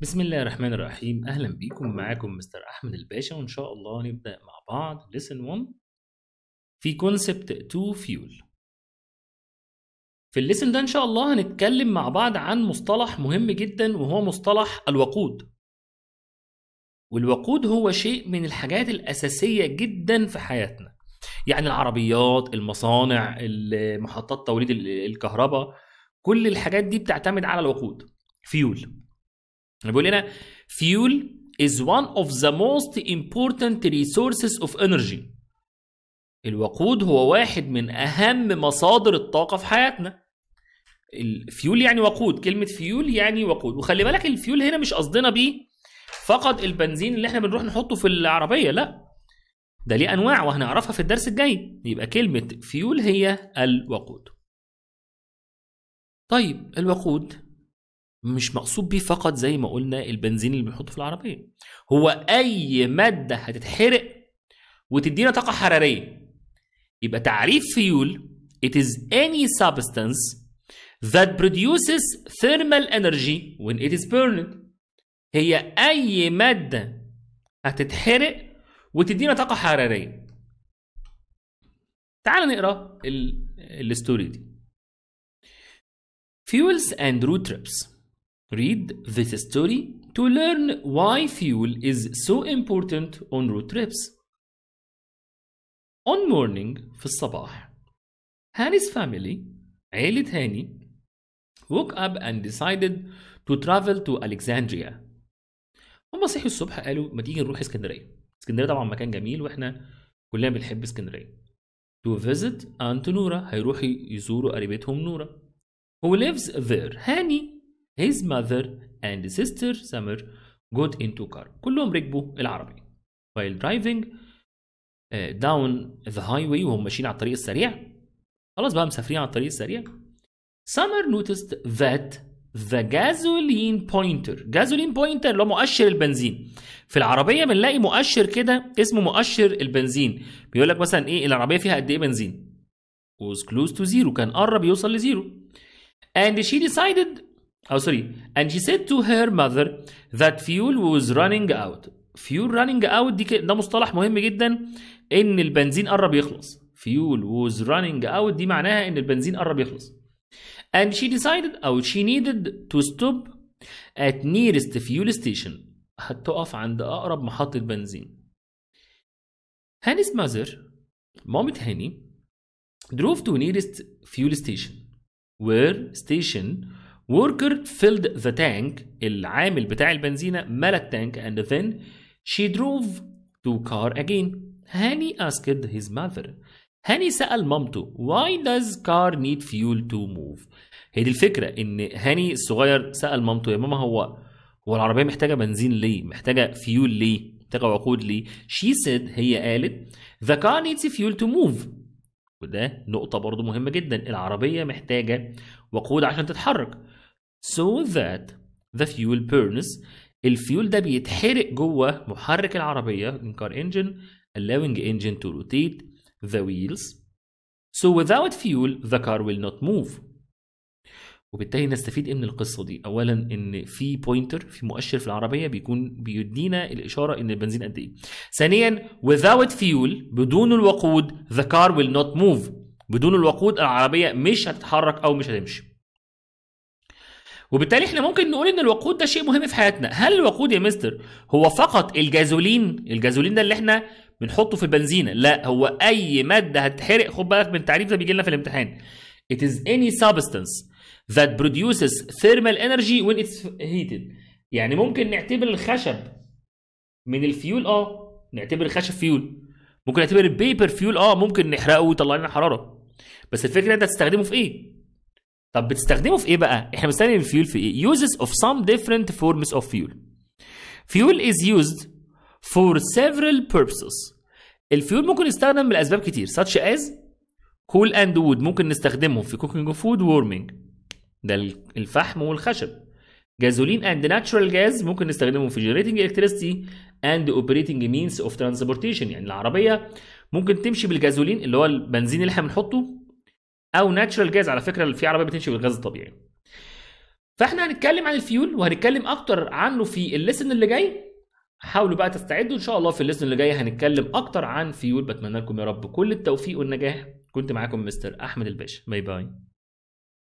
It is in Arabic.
بسم الله الرحمن الرحيم اهلا بيكم معاكم مستر احمد الباشا وان شاء الله نبدا مع بعض ليسن 1 في كونسبت 2 فيول في الليسن ده ان شاء الله هنتكلم مع بعض عن مصطلح مهم جدا وهو مصطلح الوقود والوقود هو شيء من الحاجات الاساسيه جدا في حياتنا يعني العربيات المصانع محطات توليد الكهرباء كل الحاجات دي بتعتمد على الوقود فيول يعني بيقول هنا fuel is one of the most important resources of energy الوقود هو واحد من أهم مصادر الطاقة في حياتنا الفيول يعني وقود كلمة فيول يعني وقود وخلي بالك الفيول هنا مش قصدنا بيه فقط البنزين اللي احنا بنروح نحطه في العربية لا ده ليه أنواع وهنعرفها في الدرس الجاي يبقى كلمة فيول هي الوقود طيب الوقود مش مقصود بيه فقط زي ما قلنا البنزين اللي بنحطه في العربيه هو اي ماده هتتحرق وتدينا طاقه حراريه يبقى تعريف فيول it is any substance that produces thermal energy when it is burned هي اي ماده هتتحرق وتدينا طاقه حراريه تعال نقرا الستوري دي fuels and road trips Read this story to learn why fuel is so important on road trips. On morning في الصباح Hani's family عيلة هاني woke up and decided to travel to Alexandria هما صحوا الصبح قالوا ما تيجي نروح اسكندرية اسكندرية طبعا مكان جميل واحنا كلنا بنحب اسكندرية to visit Aunt Nora هيروحوا يزوروا قريبتهم نورا who lives there هاني his mother and sister Summer got into car كلهم ركبوا العربية while driving uh, down the highway وهم ماشيين على الطريق السريع خلاص بقى مسافرين على الطريق السريع Summer noticed that the gasoline pointer gasoline pointer اللي هو مؤشر البنزين في العربية بنلاقي مؤشر كده اسمه مؤشر البنزين بيقول لك مثلا ايه العربية فيها قد ايه بنزين was close to zero كان قرب يوصل لزيرو and she decided Oh, sorry. And she said to her mother that fuel was running out. Fuel running out دي ده مصطلح مهم جدا إن البنزين قرب يخلص. Fuel was running out دي معناها إن البنزين قرب يخلص. And she decided أو she needed to stop at nearest fuel station. هتقف عند أقرب محطة بنزين. Hani's mother مامة هاني drove to nearest fuel station where station worker filled the tank العامل بتاع البنزينة ملى التانك and then she drove to car again هاني asked his mother هاني سأل مامته why does car need fuel to move هي دي الفكرة ان هاني الصغير سأل مامته يا ماما هو هو العربية محتاجة بنزين ليه محتاجة فيول ليه محتاجة وقود ليه she said هي قالت the car needs fuel to move وده نقطة برضو مهمة جدا العربية محتاجة وقود عشان تتحرك so that the fuel burns الفيول ده بيتحرق جوه محرك العربية in car engine allowing engine to rotate the wheels so without fuel the car will not move وبالتالي نستفيد ايه من القصه دي؟ اولا ان في بوينتر في مؤشر في العربيه بيكون بيدينا الاشاره ان البنزين قد ايه. ثانيا without fuel بدون الوقود the car will not move بدون الوقود العربيه مش هتتحرك او مش هتمشي. وبالتالي احنا ممكن نقول ان الوقود ده شيء مهم في حياتنا هل الوقود يا مستر هو فقط الجازولين الجازولين ده اللي احنا بنحطه في البنزينه لا هو اي ماده هتحرق خد بالك من التعريف ده بيجي لنا في الامتحان it is any substance that produces thermal energy when it's heated يعني ممكن نعتبر الخشب من الفيول اه نعتبر الخشب فيول ممكن نعتبر البيبر فيول اه ممكن نحرقه ويطلع لنا حراره بس الفكره انت هتستخدمه في ايه طب بتستخدمه في ايه بقى؟ احنا بنستخدم الفيول في ايه؟ uses of some different forms of fuel. Fuel is used for several purposes. الفيول ممكن يستخدم لاسباب كتير such as coal and wood ممكن نستخدمه في cooking of food warming. ده الفحم والخشب. جازولين and natural gas ممكن نستخدمه في generating electricity and operating means of transportation يعني العربية ممكن تمشي بالجازولين اللي هو البنزين اللي احنا بنحطه او ناتشرال جاز على فكره في عربيه بتمشي بالغاز الطبيعي فاحنا هنتكلم عن الفيول وهنتكلم اكتر عنه في الليسن اللي جاي حاولوا بقى تستعدوا ان شاء الله في الليسن اللي جاي هنتكلم اكتر عن فيول بتمنى لكم يا رب كل التوفيق والنجاح كنت معاكم مستر احمد الباشا باي باي